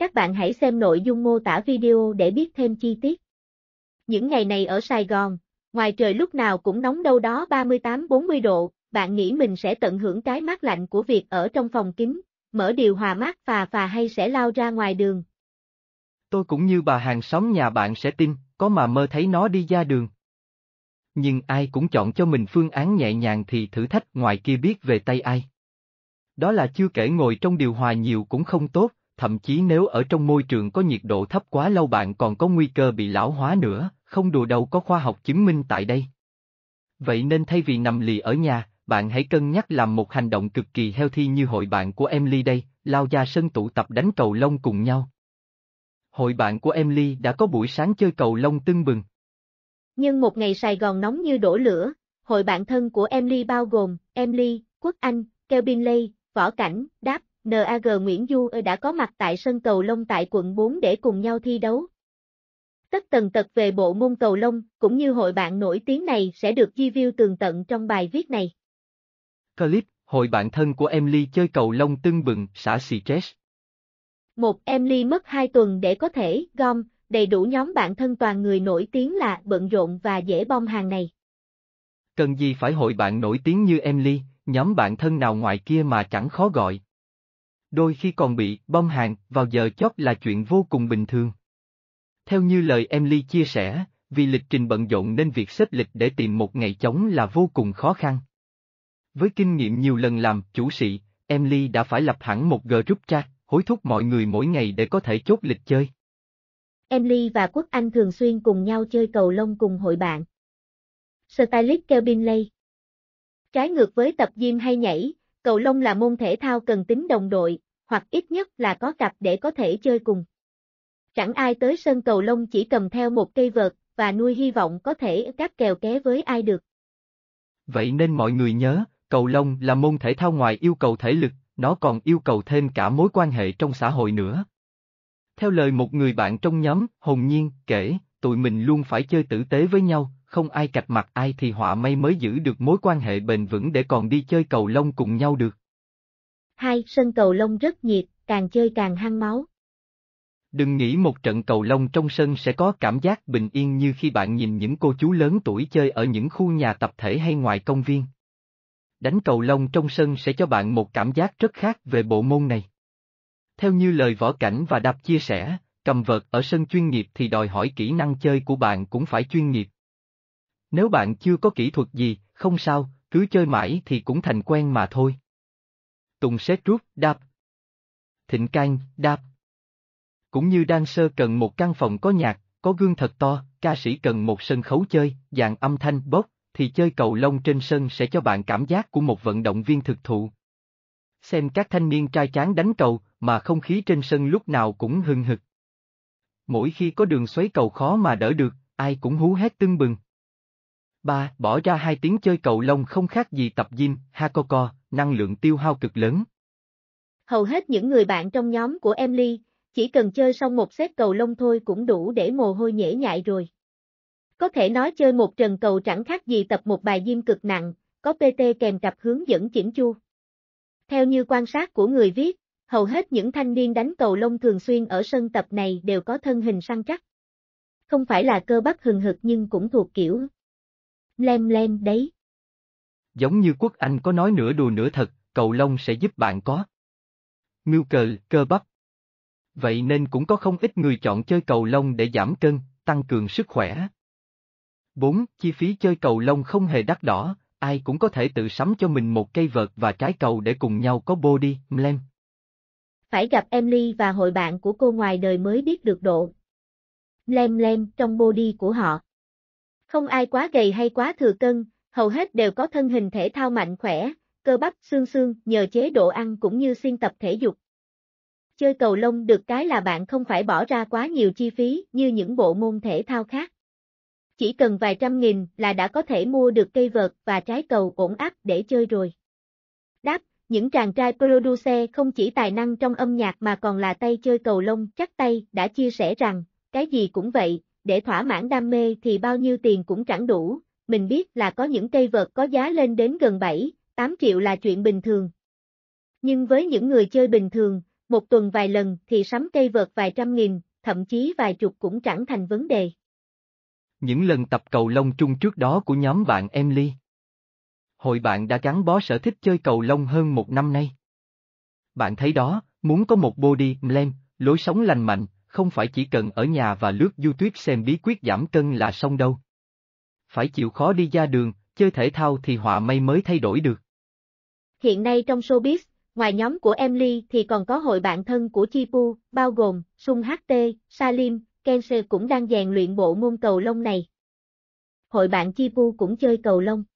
Các bạn hãy xem nội dung mô tả video để biết thêm chi tiết. Những ngày này ở Sài Gòn, ngoài trời lúc nào cũng nóng đâu đó 38-40 độ, bạn nghĩ mình sẽ tận hưởng cái mát lạnh của việc ở trong phòng kính, mở điều hòa mát phà phà hay sẽ lao ra ngoài đường. Tôi cũng như bà hàng xóm nhà bạn sẽ tin, có mà mơ thấy nó đi ra đường. Nhưng ai cũng chọn cho mình phương án nhẹ nhàng thì thử thách ngoài kia biết về tay ai. Đó là chưa kể ngồi trong điều hòa nhiều cũng không tốt, thậm chí nếu ở trong môi trường có nhiệt độ thấp quá lâu bạn còn có nguy cơ bị lão hóa nữa, không đùa đâu có khoa học chứng minh tại đây. Vậy nên thay vì nằm lì ở nhà, bạn hãy cân nhắc làm một hành động cực kỳ healthy như hội bạn của Emily đây, lao ra sân tụ tập đánh cầu lông cùng nhau. Hội bạn của Emily đã có buổi sáng chơi cầu lông tưng bừng. Nhưng một ngày Sài Gòn nóng như đổ lửa, hội bạn thân của Emily bao gồm Emily, Quốc Anh, Kelvin Lay, Võ Cảnh, Đáp, NAG Nguyễn Du đã có mặt tại sân cầu lông tại quận 4 để cùng nhau thi đấu. Tất tần tật về bộ môn cầu lông, cũng như hội bạn nổi tiếng này sẽ được chi view tường tận trong bài viết này. Clip, hội bạn thân của Emily chơi cầu lông tưng bừng, xã xì Một Emily mất 2 tuần để có thể gom đầy đủ nhóm bạn thân toàn người nổi tiếng là bận rộn và dễ bom hàng này. Cần gì phải hội bạn nổi tiếng như Emily, nhóm bạn thân nào ngoài kia mà chẳng khó gọi đôi khi còn bị bom hạn vào giờ chót là chuyện vô cùng bình thường. Theo như lời Emily chia sẻ, vì lịch trình bận rộn nên việc xếp lịch để tìm một ngày chống là vô cùng khó khăn. Với kinh nghiệm nhiều lần làm chủ sĩ, Emily đã phải lập hẳn một group chat, hối thúc mọi người mỗi ngày để có thể chốt lịch chơi. Emily và Quốc Anh thường xuyên cùng nhau chơi cầu lông cùng hội bạn. Stylist Kelvin Lay Trái ngược với tập gym hay nhảy, Cầu lông là môn thể thao cần tính đồng đội, hoặc ít nhất là có cặp để có thể chơi cùng. Chẳng ai tới sân cầu lông chỉ cầm theo một cây vợt, và nuôi hy vọng có thể cáp kèo ké với ai được. Vậy nên mọi người nhớ, cầu lông là môn thể thao ngoài yêu cầu thể lực, nó còn yêu cầu thêm cả mối quan hệ trong xã hội nữa. Theo lời một người bạn trong nhóm, hồn nhiên, kể, tụi mình luôn phải chơi tử tế với nhau, không ai cạch mặt ai thì họa may mới giữ được mối quan hệ bền vững để còn đi chơi cầu lông cùng nhau được. Hai, sân cầu lông rất nhiệt, càng chơi càng hăng máu. Đừng nghĩ một trận cầu lông trong sân sẽ có cảm giác bình yên như khi bạn nhìn những cô chú lớn tuổi chơi ở những khu nhà tập thể hay ngoài công viên. Đánh cầu lông trong sân sẽ cho bạn một cảm giác rất khác về bộ môn này. Theo như lời võ cảnh và đạp chia sẻ, cầm vợt ở sân chuyên nghiệp thì đòi hỏi kỹ năng chơi của bạn cũng phải chuyên nghiệp. Nếu bạn chưa có kỹ thuật gì, không sao, cứ chơi mãi thì cũng thành quen mà thôi. Tùng xét rút, đáp, Thịnh canh, đáp, Cũng như đang sơ cần một căn phòng có nhạc, có gương thật to, ca sĩ cần một sân khấu chơi, dạng âm thanh bốc, thì chơi cầu lông trên sân sẽ cho bạn cảm giác của một vận động viên thực thụ. Xem các thanh niên trai tráng đánh cầu, mà không khí trên sân lúc nào cũng hừng hực. Mỗi khi có đường xoáy cầu khó mà đỡ được, ai cũng hú hét tưng bừng. Ba, bỏ ra 2 tiếng chơi cầu lông không khác gì tập gym, Hakoko, năng lượng tiêu hao cực lớn. Hầu hết những người bạn trong nhóm của Emily chỉ cần chơi xong một set cầu lông thôi cũng đủ để mồ hôi nhễ nhại rồi. Có thể nói chơi một trần cầu chẳng khác gì tập một bài gym cực nặng, có PT kèm cặp hướng dẫn chỉnh chu. Theo như quan sát của người viết, hầu hết những thanh niên đánh cầu lông thường xuyên ở sân tập này đều có thân hình săn chắc. Không phải là cơ bắp hừng hực nhưng cũng thuộc kiểu lem lem đấy. Giống như Quốc Anh có nói nửa đùa nửa thật, cầu lông sẽ giúp bạn có. Mưu cờ, cơ bắp. Vậy nên cũng có không ít người chọn chơi cầu lông để giảm cân, tăng cường sức khỏe. 4. Chi phí chơi cầu lông không hề đắt đỏ, ai cũng có thể tự sắm cho mình một cây vợt và trái cầu để cùng nhau có body, mlem. Phải gặp Emily và hội bạn của cô ngoài đời mới biết được độ. Mlem lem trong body của họ. Không ai quá gầy hay quá thừa cân, hầu hết đều có thân hình thể thao mạnh khỏe, cơ bắp xương xương nhờ chế độ ăn cũng như xuyên tập thể dục. Chơi cầu lông được cái là bạn không phải bỏ ra quá nhiều chi phí như những bộ môn thể thao khác. Chỉ cần vài trăm nghìn là đã có thể mua được cây vợt và trái cầu ổn áp để chơi rồi. Đáp, những chàng trai producer không chỉ tài năng trong âm nhạc mà còn là tay chơi cầu lông chắc tay đã chia sẻ rằng, cái gì cũng vậy, để thỏa mãn đam mê thì bao nhiêu tiền cũng chẳng đủ, mình biết là có những cây vật có giá lên đến gần 7, 8 triệu là chuyện bình thường. Nhưng với những người chơi bình thường, một tuần vài lần thì sắm cây vật vài trăm nghìn, thậm chí vài chục cũng chẳng thành vấn đề. Những lần tập cầu lông chung trước đó của nhóm bạn Emily, Hội bạn đã gắn bó sở thích chơi cầu lông hơn một năm nay. Bạn thấy đó, muốn có một body lem, lối sống lành mạnh, không phải chỉ cần ở nhà và lướt YouTube xem bí quyết giảm cân là xong đâu. Phải chịu khó đi ra đường, chơi thể thao thì họa may mới thay đổi được. Hiện nay trong showbiz, ngoài nhóm của Emily thì còn có hội bạn thân của Chipu, bao gồm Sung HT, Salim, Kense cũng đang rèn luyện bộ môn cầu lông này. Hội bạn Chipu cũng chơi cầu lông.